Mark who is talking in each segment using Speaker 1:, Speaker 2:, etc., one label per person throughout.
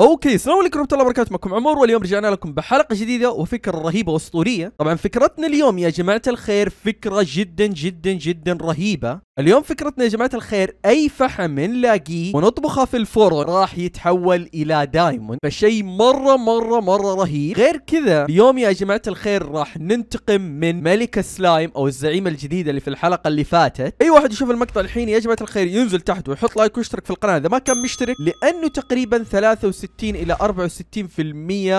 Speaker 1: اوكي السلام عليكم ورحمه الله وبركاته معكم عمر واليوم رجعنا لكم بحلقه جديده وفكره رهيبه واسطوريه طبعا فكرتنا اليوم يا جماعه الخير فكره جدا جدا جدا رهيبه اليوم فكرتنا يا جماعه الخير اي فحم نلاقيه ونطبخه في الفرن راح يتحول الى دايموند فشيء مره مره مره رهيب غير كذا اليوم يا جماعه الخير راح ننتقم من ملك السلايم او الزعيم الجديد اللي في الحلقه اللي فاتت اي واحد يشوف المقطع الحين يا جماعه الخير ينزل تحت ويحط لايك ويشترك في القناه اذا ما كان مشترك لانه تقريبا 63 60 الى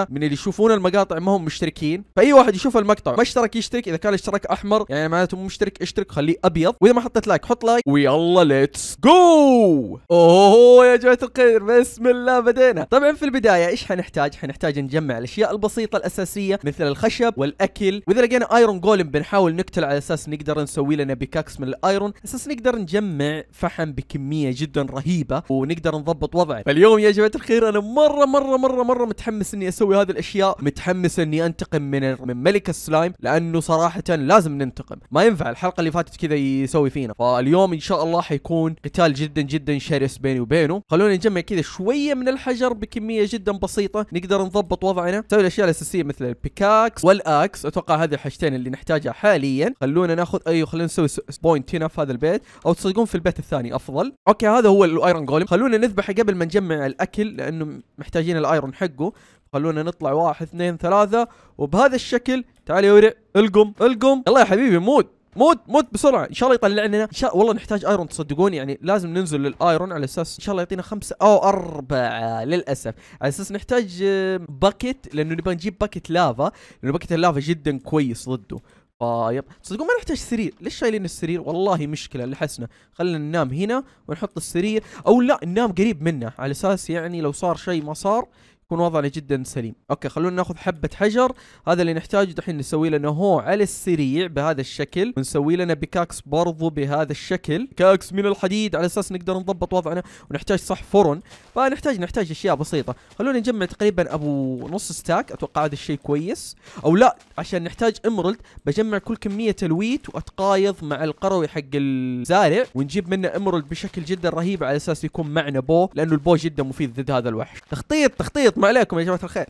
Speaker 1: 64% من اللي يشوفون المقاطع ما هم مشتركين فاي واحد يشوف المقطع ما اشترك يشترك اذا كان الاشتراك احمر يعني معناته مو مشترك اشترك خليه ابيض واذا ما حطيت لايك حط لايك ويلا ليتس جو اوه يا جماعه الخير بسم الله بدينا طبعا في البدايه ايش حنحتاج حنحتاج نجمع الاشياء البسيطه الاساسيه مثل الخشب والاكل واذا لقينا ايرون جولم بنحاول نقتل على اساس نقدر نسوي لنا بيكاكس من الايرون اساس نقدر نجمع فحم بكميه جدا رهيبه ونقدر نضبط وضعه فاليوم يا جماعه الخير انا ما مره مره مره مره متحمس اني اسوي هذه الاشياء متحمس اني انتقم من من ملك السلايم لانه صراحه لازم ننتقم ما ينفع الحلقه اللي فاتت كذا يسوي فينا فاليوم ان شاء الله حيكون قتال جدا جدا شرس بيني وبينه خلونا نجمع كذا شويه من الحجر بكميه جدا بسيطه نقدر نضبط وضعنا نسوي الاشياء الاساسيه مثل البيكاكس والاكس اتوقع هذه الحاجتين اللي نحتاجها حاليا خلونا ناخذ ايوه خلونا نسوي بوينت هنا في هذا البيت او تصدقون في البيت الثاني افضل اوكي هذا هو الايرون جولم خلونا نذبحه قبل ما نجمع الاكل لانه محتاجين الايرون حقه خلونا نطلع واحد اثنين ثلاثة وبهذا الشكل تعال يا ورع القم القم يلا يا حبيبي موت موت موت بسرعه ان شاء الله يطلع لنا ان شاء والله نحتاج ايرون تصدقوني يعني لازم ننزل للايرون على اساس ان شاء الله يعطينا خمسه او اربعه للاسف على اساس نحتاج باكيت لانه نبغى نجيب باكيت لافا لانه باكيت اللافا جدا كويس ضده فيب تصدقون ما نحتاج سرير ليش شايلين السرير والله مشكله لحسنا خلينا ننام هنا ونحط السرير او لا ننام قريب منه على اساس يعني لو صار شيء ما صار يكون وضعنا جدا سليم اوكي خلونا ناخذ حبه حجر هذا اللي نحتاجه دحين نسوي لنا هو على السريع بهذا الشكل ونسوي لنا بكاكس برضو بهذا الشكل كاكس من الحديد على اساس نقدر نضبط وضعنا ونحتاج صح فرن فنحتاج نحتاج اشياء بسيطه خلونا نجمع تقريبا ابو نص ستاك اتوقع هذا الشيء كويس او لا عشان نحتاج امرلد بجمع كل كميه تلويت واتقايض مع القروي حق الزارع ونجيب منه امرلد بشكل جدا رهيب على اساس يكون معنا بو لانه البو جدا مفيد ضد هذا الوحش تخطيط تخطيط ما عليكم يا جماعه الخير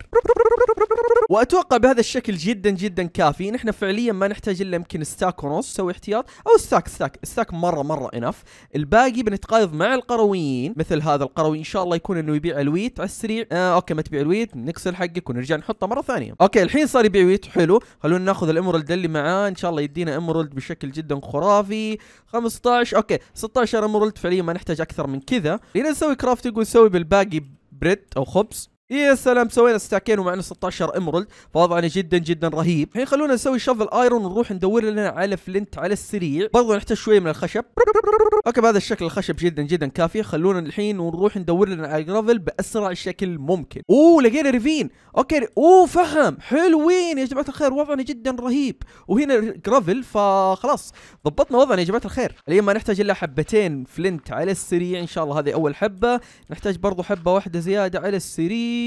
Speaker 1: واتوقع بهذا الشكل جدا جدا كافي نحن فعليا ما نحتاج الا يمكن ستاك ونص سوي احتياط او ستاك ستاك ستاك مره مره انف الباقي بنتقايض مع القرويين مثل هذا القروي ان شاء الله يكون انه يبيع الويت على السريع آه اوكي ما تبيع الويت نكسر حقك ونرجع نحطه مره ثانيه اوكي الحين صار يبيع ويت حلو خلونا ناخذ الامرلد اللي معاه ان شاء الله يدينا امرلد بشكل جدا خرافي 15 اوكي 16 امرلد فعليا ما نحتاج اكثر من كذا لنسوي نسوي كرافتنج ونسوي بالباقي بريد او خبز يا سلام سوينا ستاكين ومعنا 16 امرلد فوضعنا جدا جدا رهيب الحين خلونا نسوي شفل ايرون ونروح ندور لنا على فلنت على السريع برضو نحتاج شويه من الخشب اوكي بهذا الشكل الخشب جدا جدا كافي خلونا الحين ونروح ندور لنا على جرافل باسرع شكل ممكن اوه لقينا ريفين اوكي اوه فهم حلوين يا جماعه الخير وضعنا جدا رهيب وهنا جرافل فخلاص ضبطنا وضعنا يا جماعه الخير اليوم ما نحتاج الا حبتين فلنت على السريع ان شاء الله هذه اول حبه نحتاج برضو حبه واحده زياده على السريع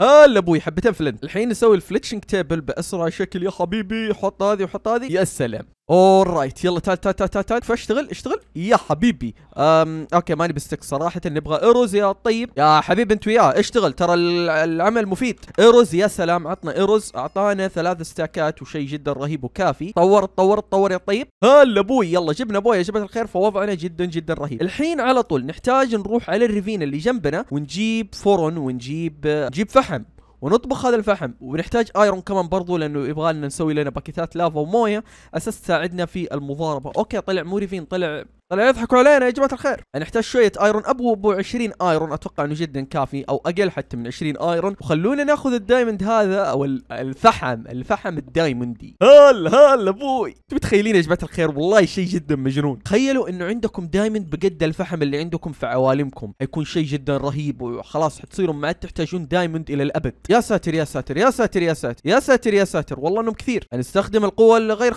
Speaker 1: هلا ابوي حبتين فلنت الحين نسوي الفليتشنج تيبل باسرع شكل يا حبيبي حط هذه وحط هذه يا سلام اورايت يلا تعال تعال تعال تعال تعال فاشتغل اشتغل يا حبيبي أم اوكي ماني بستك صراحه نبغى ايروز يا طيب يا حبيبي انت وياه اشتغل ترى العمل مفيد ايروز يا سلام عطنا ايروز اعطانا ثلاث ستاكات وشيء جدا رهيب وكافي طور طور طور يا طيب هلا ابوي يلا جبنا ابوي يا جماعه الخير فوضعنا جدا جدا رهيب الحين على طول نحتاج نروح على الريفين اللي جنبنا ونجيب فرن ونجيب نجيب فحم ونطبخ هذا الفحم ونحتاج ايرون كمان برضو لانه يبغى لنا نسوي لنا باكيتات لافا ومويه اساس تساعدنا في المضاربه اوكي طلع موريفين طلع طلع يضحكوا علينا يا جماعه الخير يعني نحتاج شويه ايرون ابو ابو 20 ايرون اتوقع انه جدا كافي او اقل حتى من 20 ايرون وخلونا ناخذ الدايموند هذا او الفحم الفحم الدايموندي هلا هلا ابوي انتم متخيلين يا جماعه الخير والله شيء جدا مجنون تخيلوا انه عندكم دايموند بقد الفحم اللي عندكم في عوالمكم حيكون شيء جدا رهيب وخلاص حتصيرون ما عاد تحتاجون دايموند الى الابد يا ساتر يا ساتر يا ساتر يا ساتر يا ساتر يا ساتر والله انهم كثير يعني نستخدم القوه الغير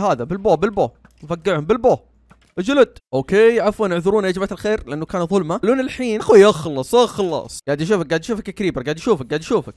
Speaker 1: هذا بالبو بالبو نفقعهم بالبو جلد اوكي عفوا اعذرونا يا جماعه الخير لانه كان ظلمه لون الحين اخوي اخلص اخلص قاعد يشوفك قاعد يشوفك كريبر قاعد يشوفك قاعد يشوفك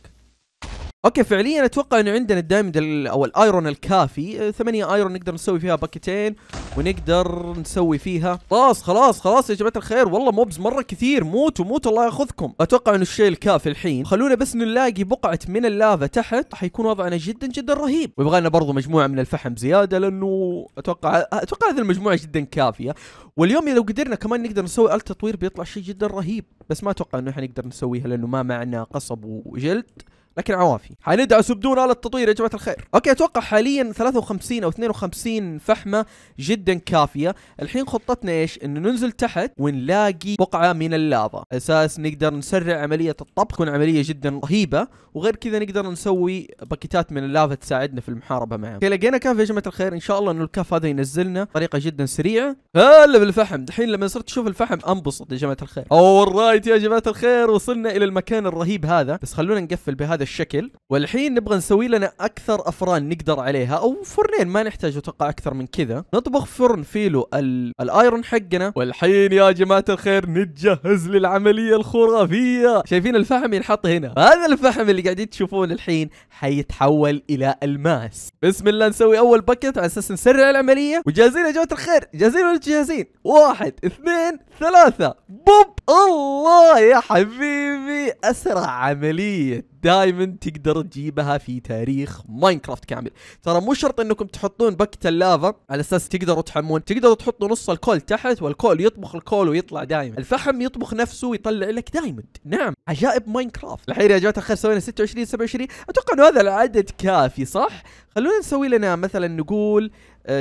Speaker 1: اوكي فعليا اتوقع انه عندنا الدايموند او الايرون الكافي آه، ثمانية ايرون نقدر نسوي فيها باكيتين ونقدر نسوي فيها خلاص خلاص خلاص يا جماعه الخير والله موبز مره كثير موتوا موتوا الله ياخذكم اتوقع انه الشيء الكافي الحين خلونا بس نلاقي بقعه من اللافا تحت حيكون وضعنا جدا جدا رهيب ويبغى لنا برضه مجموعه من الفحم زياده لانه اتوقع اتوقع هذه المجموعه جدا كافيه واليوم لو قدرنا كمان نقدر نسوي التطوير بيطلع شيء جدا رهيب بس ما اتوقع انه حنقدر نسويها لانه ما معنا قصب وجلد لكن عوافي حندعس بدون آلة التطوير يا جماعة الخير أوكي أتوقع حاليا 53 أو 52 فحمة جدا كافية الحين خطتنا إيش إنه ننزل تحت ونلاقي بقعة من اللافا أساس نقدر نسرع عملية الطبخ تكون عملية جدا رهيبة وغير كذا نقدر نسوي باكيتات من اللافا تساعدنا في المحاربة معهم أوكي لقينا كاف يا جماعة الخير إن شاء الله إنه الكاف هذا ينزلنا بطريقة جدا سريعة هلا بالفحم الحين لما صرت أشوف الفحم أنبسط يا جماعة الخير أو رايت يا جماعة الخير وصلنا إلى المكان الرهيب هذا بس خلونا نقفل بهذا الشكل والحين نبغى نسوي لنا اكثر افران نقدر عليها او فرنين ما نحتاج اتوقع اكثر من كذا نطبخ فرن فيه له الايرون حقنا والحين يا جماعه الخير نتجهز للعمليه الخرافيه شايفين الفحم ينحط هنا هذا الفحم اللي قاعدين تشوفونه الحين حيتحول الى الماس بسم الله نسوي اول باكت على اساس نسرع العمليه وجاهزين يا جماعه الخير جاهزين ولا جاهزين واحد اثنين ثلاثه بوب الله يا حبيبي اسرع عمليه دائما تقدر تجيبها في تاريخ ماينكرافت كامل ترى مو شرط انكم تحطون بكت اللافا على اساس تقدروا تحمون تقدروا تحطوا نص الكول تحت والكول يطبخ الكول ويطلع دائما الفحم يطبخ نفسه ويطلع لك دايموند نعم عجائب ماينكرافت الحين يا جماعه الخير سوينا 26 27 اتوقع انه هذا العدد كافي صح خلونا نسوي لنا مثلا نقول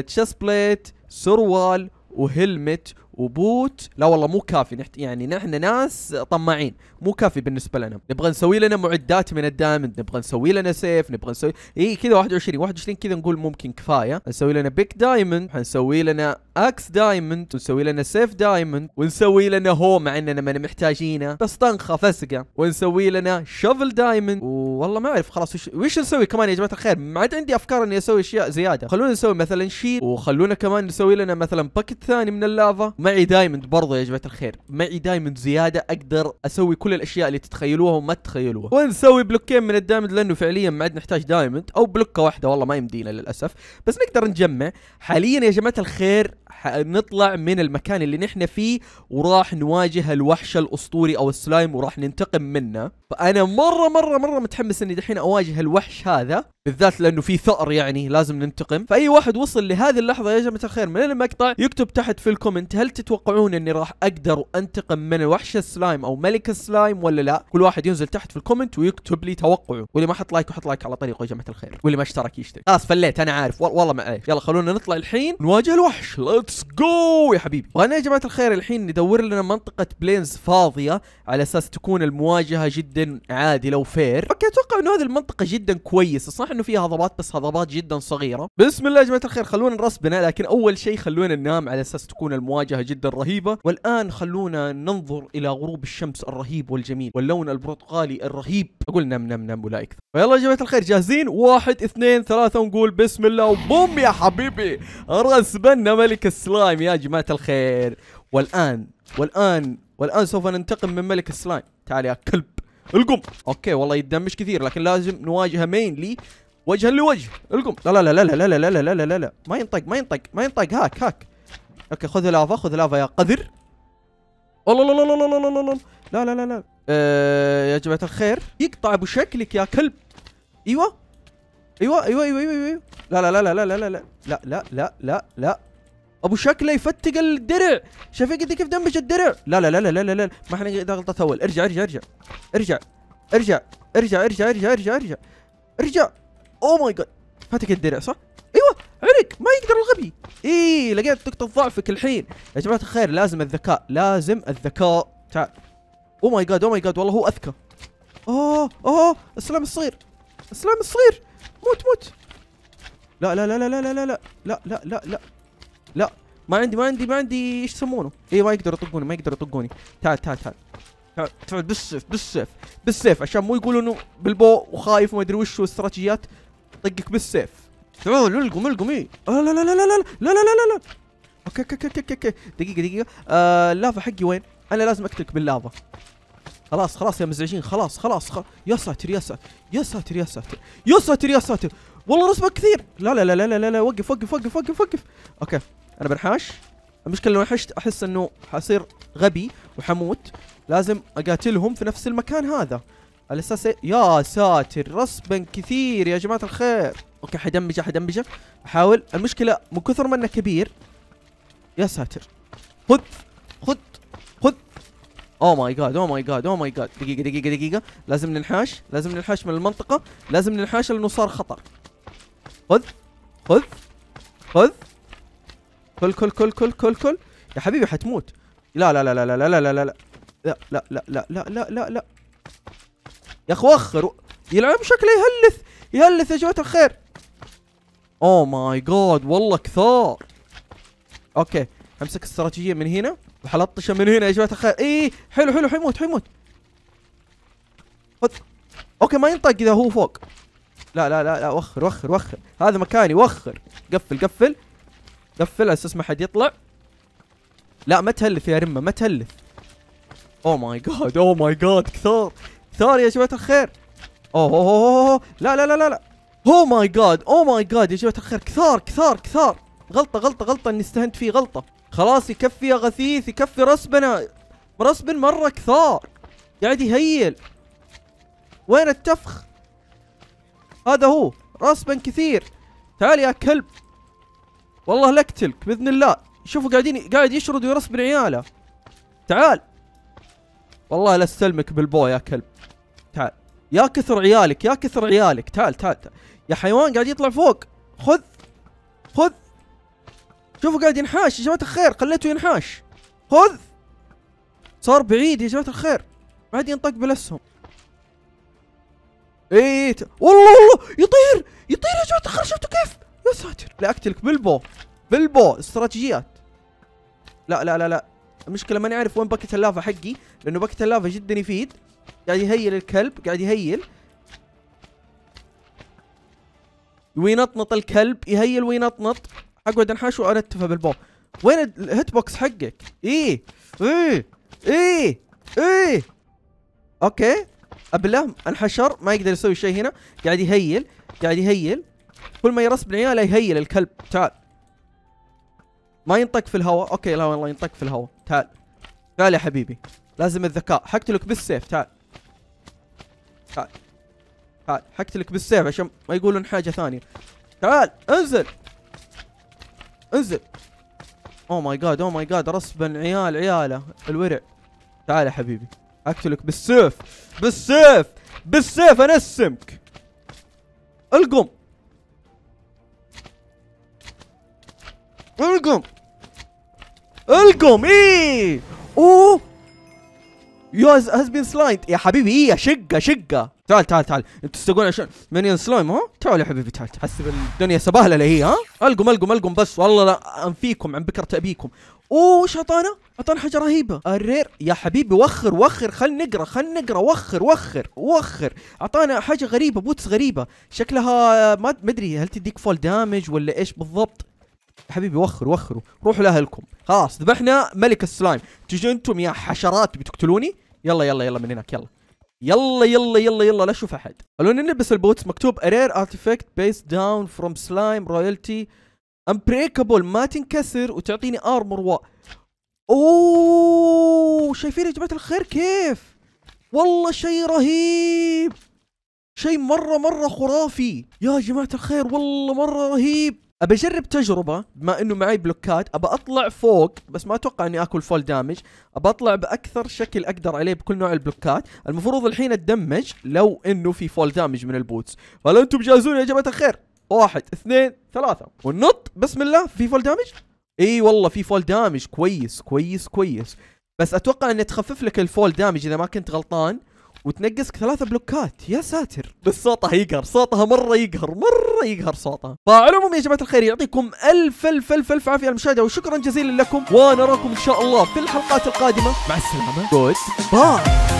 Speaker 1: تشيست آه، بليت سروال وهلمت وبوت لا والله مو كافي نحت يعني نحن ناس طماعين مو كافي بالنسبه لنا نبغى نسوي لنا معدات من الدايموند نبغى نسوي لنا سيف نبغى نسوي اي كذا 21 21 كذا نقول ممكن كفايه نسوي لنا بيك دايموند حنسوي لنا اكس دايموند ونسوي لنا سيف دايموند ونسوي لنا هو مع اننا ما محتاجينه بس طنخه فسقه ونسوي لنا شوفل دايموند والله ما اعرف خلاص وش, وش نسوي كمان يا جماعه الخير ما عاد عندي افكار اني اسوي اشياء زياده خلونا نسوي مثلا شيل وخلونا كمان نسوي لنا مثلا باكت ثاني من اللافا معي دايموند برضو يا جماعه الخير معي دايموند زياده اقدر اسوي كل الاشياء اللي تتخيلوها وما تتخيلوها ونسوي بلوكين من الدايموند لانه فعليا ما عاد نحتاج دايموند او بلوكه واحده والله ما يمدينا للاسف بس نقدر نجمع حاليا يا جماعه الخير نطلع من المكان اللي نحن فيه وراح نواجه الوحش الاسطوري او السلايم وراح ننتقم منه فانا مره مره مره متحمس اني دحين اواجه الوحش هذا بالذات لانه في ثأر يعني لازم ننتقم فاي واحد وصل لهذه اللحظه يا جماعه الخير من المقطع يكتب تحت في الكومنت هل تتوقعون اني راح اقدر انتقم من وحش السلايم او ملك السلايم ولا لا كل واحد ينزل تحت في الكومنت ويكتب لي توقعه واللي ما حط لايك وحط لايك على طريقه يا جماعه الخير واللي ما اشترك يشترك خلاص فليت انا عارف والله ما عارف يلا خلونا نطلع الحين نواجه الوحش ليتس جو يا حبيبي وانا يا جماعه الخير الحين ندور لنا منطقه بلينز فاضيه على اساس تكون المواجهه جدا عادله وفير اوكي اتوقع انه هذه المنطقه جدا كويسه صح انه فيها هضبات بس هضبات جدا صغيره بسم الله يا جماعه الخير خلونا نرسبنا لكن اول شيء خلونا ننام على اساس تكون المواجهه جدا رهيبة والآن خلونا ننظر إلى غروب الشمس الرهيب والجميل واللون البرتقالي الرهيب أقول نم نم نم ولا أكثر فيلا يا جماعة الخير جاهزين واحد اثنين ثلاثة ونقول بسم الله وبوم يا حبيبي رسبنا ملك السلايم يا جماعة الخير والآن والآن والآن سوف ننتقم من ملك السلايم تعال يا كلب القم اوكي والله يدمش كثير لكن لازم نواجهه مينلي وجها لوجه القم لا لا لا لا لا لا لا لا لا لا ما ينطق ما ينطق ما ينطق هاك هاك اوكي خذ لافا خذ لافا يا قذر الله الله الله لا لا لا لا لا لا لا لا يا جماعه الخير يقطع ابو شكلك يا كلب ايوه ايوه ايوه ايوه ايوه, أيوة. لا لا لا لا لا لا لا لا لا لا لا لا ابو شكله يفتق الدرع شايفين قد كيف دمج الدرع لا لا لا لا لا لا, لا. ما احنا اذا غلطت اول ارجع ارجع ارجع ارجع ارجع ارجع ارجع ارجع ارجع ارجع ارجع اوه ماي جاد فتق الدرع صح ما يقدر الغبي ايه لقيت نقطة ضعفك الحين يا جماعة الخير لازم الذكاء لازم الذكاء تعال او ماي جاد او ماي جاد والله هو اذكى اوه اوه اسلام الصغير اسلام الصغير موت موت لا لا لا لا لا لا لا لا لا لا لا لا ما عندي ما عندي ما عندي ايش يسمونه؟ اي ما يقدروا يطقوني ما يقدروا يطقوني تعال تعال تعال تعال بالسيف بالسيف بالسيف عشان مو يقولوا انه بالبو وخايف وما ادري وش واستراتيجيات طقك بالسيف تمام نلقم نلقم ايه لا لا لا لا لا لا لا لا لا لا اوكي اوكي اوكي اوكي دقيقة دقيقة اللافا حقي وين؟ انا لازم اقتلك باللافا خلاص خلاص يا مزعجين خلاص خلاص يا ساتر يا ساتر يا ساتر يا ساتر يا ساتر يا ساتر والله رسمك كثير لا لا لا لا لا لا, وقف وقف وقف وقف وقف اوكي انا بنحاش المشكلة لو نحشت احس انه حصير غبي وحموت لازم اقاتلهم في نفس المكان هذا على اساس يا ساتر رسبا كثير يا جماعة الخير اوكي حدمجه حدمجه احاول المشكله من كثر ما انه كبير يا ساتر خذ خذ خذ اوه ماي جاد اوه ماي جاد او ماي جاد دقيقه دقيقه دقيقه لازم ننحاش لازم ننحاش من المنطقه لازم ننحاش لانه صار خطر خذ خذ خذ كل كل كل كل كل كل يا حبيبي حتموت لا لا لا لا لا لا لا لا لا لا لا لا لا لا لا لا لا يا اخو اخر يلعب شكله يهلث يهلث يا جماعه الخير اوه ماي جاد والله كثار اوكي امسك استراتيجيه من هنا وحلطشه من هنا يا جماعه الخير اي حلو حلو حيموت حيموت خذ اوكي ما ينطق اذا هو فوق لا لا لا لا وخر وخر وخر هذا مكاني وخر قفل قفل قفل على اساس ما حد يطلع لا ما تهلف يا رمه ما تهلف اوه ماي جاد اوه ماي جاد كثار كثار يا جماعه الخير اوه اوه اوه لا لا لا لا لا اوه ماي جاد اوه ماي جاد يا جماعه الخير كثار كثار كثار غلطه غلطه غلطه اني استهنت فيه غلطه خلاص يكفي يا غثيث يكفي رسبنا رسبن مره كثار قاعد يهيل وين التفخ هذا هو رسبا كثير تعال يا كلب والله لقتلك باذن الله شوفوا قاعدين قاعد يشرد ويرسبن عياله تعال والله لا استلمك بالبو يا كلب يا كثر عيالك يا كثر عيالك تعال تعال, تعال. يا حيوان قاعد يطلع فوق خذ خذ شوفوا قاعد ينحاش يا جماعة الخير خليته ينحاش خذ صار بعيد يا جماعة الخير ما عاد ينطق بالاسهم اي إيه، إيه. والله والله يطير يطير يا جماعة الخير شفتوا كيف يا ساتر لا اقتلك بالبو بالبو استراتيجيات لا لا لا لا المشكلة ماني عارف وين باكت اللافا حقي لانه باكت اللافا جدا يفيد قاعد يهيل الكلب قاعد يهيل وينطنط الكلب يهيل وينطنط اقعد انحاش وارتفه بالبوم وين الهيت بوكس حقك؟ ايه ايه ايه ايه اوكي ابله انحشر ما يقدر يسوي شيء هنا قاعد يهيل قاعد يهيل كل ما يرسب العيال يهيل الكلب تعال ما ينطق في الهواء اوكي لا والله ينطق في الهواء تعال تعال يا حبيبي لازم الذكاء حقتلك بالسيف تعال تعال تعال حقتلك بالسيف عشان ما يقولون حاجة ثانية تعال انزل انزل اوه ماي جاد اوه ماي جاد رصبا عيال عياله الورع تعال يا حبيبي اقتلك بالسيف بالسيف بالسيف انسمك القم القم القم ايه اوه يو هاز بين سلايد يا حبيبي ايه يا شقه شقه تعال تعال تعال انت تستقون عشان منين سلايم ها تعال يا حبيبي تعال تحسب الدنيا سباهله اللي هي ها القم القم القم بس والله لا انفيكم عن بكره ابيكم اوه شطانه اعطانا؟ اعطانا حاجه رهيبه الرير يا حبيبي وخر وخر خل نقرا خل نقرا وخر وخر وخر اعطانا حاجه غريبه بوتس غريبه شكلها ما ادري هل تديك فول دامج ولا ايش بالضبط حبيبي وخروا وخروا روحوا لاهلكم خلاص ذبحنا ملك السلايم تجوا انتم يا حشرات بتقتلوني يلا يلا يلا من هناك يلا يلا يلا يلا يلا لا اشوف احد قالوا نلبس البوتس مكتوب ارير ارتيفكت بيس داون فروم سلايم رويالتي امبريكابل ما تنكسر وتعطيني ارمر و اوه شايفين يا جماعه الخير كيف والله شيء رهيب شيء مره مره خرافي يا جماعه الخير والله مره رهيب ابى اجرب تجربه بما انه معي بلوكات ابى اطلع فوق بس ما اتوقع اني اكل فول دامج ابى اطلع باكثر شكل اقدر عليه بكل نوع البلوكات المفروض الحين اتدمج لو انه في فول دامج من البوتس فهل انتم جاهزون يا جماعه الخير واحد اثنين ثلاثة والنط بسم الله في فول دامج اي والله في فول دامج كويس كويس كويس بس اتوقع انه تخفف لك الفول دامج اذا ما كنت غلطان وتنقصك ثلاثة بلوكات يا ساتر بس صوتها يقهر صوتها مرة يقهر مرة يقهر صوتها فعلى العموم يا جماعة الخير يعطيكم ألف ألف ألف ألف عافية على المشاهدة وشكرا جزيلا لكم ونراكم إن شاء الله في الحلقات القادمة مع السلامة جود باي